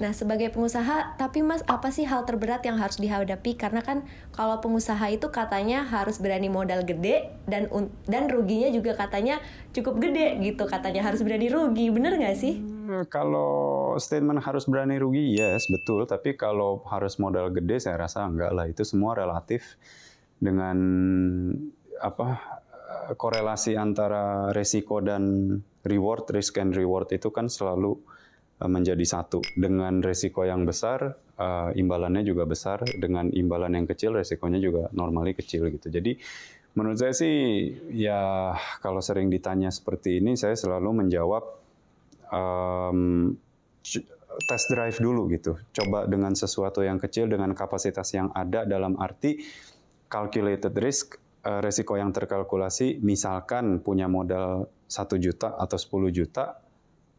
Nah, sebagai pengusaha, tapi Mas, apa sih hal terberat yang harus dihadapi? Karena kan kalau pengusaha itu katanya harus berani modal gede dan dan ruginya juga katanya cukup gede gitu, katanya harus berani rugi, bener nggak sih? Hmm, kalau statement harus berani rugi, yes, betul. Tapi kalau harus modal gede, saya rasa enggak lah. Itu semua relatif dengan apa korelasi antara resiko dan reward, risk and reward itu kan selalu Eh, menjadi satu dengan resiko yang besar uh, imbalannya juga besar dengan imbalan yang kecil resikonya juga normally kecil gitu jadi menurut saya sih ya kalau sering ditanya seperti ini saya selalu menjawab um, test drive dulu gitu coba dengan sesuatu yang kecil dengan kapasitas yang ada dalam arti calculated risk uh, resiko yang terkalkulasi misalkan punya modal satu juta atau 10 juta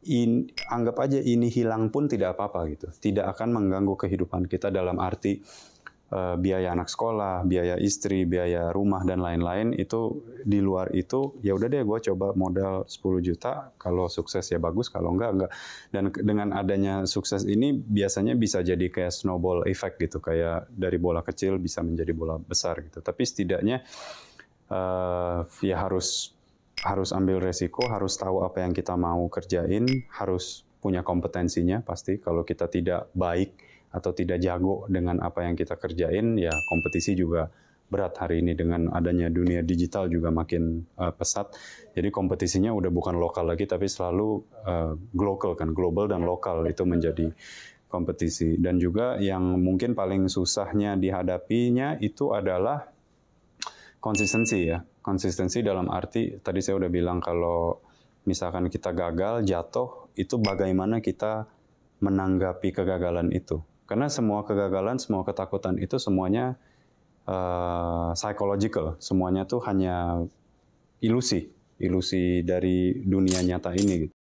in, anggap aja ini hilang pun tidak apa-apa gitu. Tidak akan mengganggu kehidupan kita dalam arti uh, biaya anak sekolah, biaya istri, biaya rumah dan lain-lain itu di luar itu ya udah deh gue coba modal 10 juta kalau sukses ya bagus kalau enggak enggak dan dengan adanya sukses ini biasanya bisa jadi kayak snowball effect gitu kayak dari bola kecil bisa menjadi bola besar gitu tapi setidaknya uh, ya harus harus ambil resiko, harus tahu apa yang kita mau kerjain, harus punya kompetensinya pasti. Kalau kita tidak baik atau tidak jago dengan apa yang kita kerjain, ya kompetisi juga berat hari ini dengan adanya dunia digital juga makin uh, pesat. Jadi kompetisinya udah bukan lokal lagi, tapi selalu uh, global kan, global dan lokal itu menjadi kompetisi. Dan juga yang mungkin paling susahnya dihadapinya itu adalah konsistensi ya Konsistensi dalam arti tadi saya udah bilang kalau misalkan kita gagal, jatuh, itu bagaimana kita menanggapi kegagalan itu. Karena semua kegagalan, semua ketakutan itu semuanya uh, psychological, semuanya tuh hanya ilusi, ilusi dari dunia nyata ini gitu.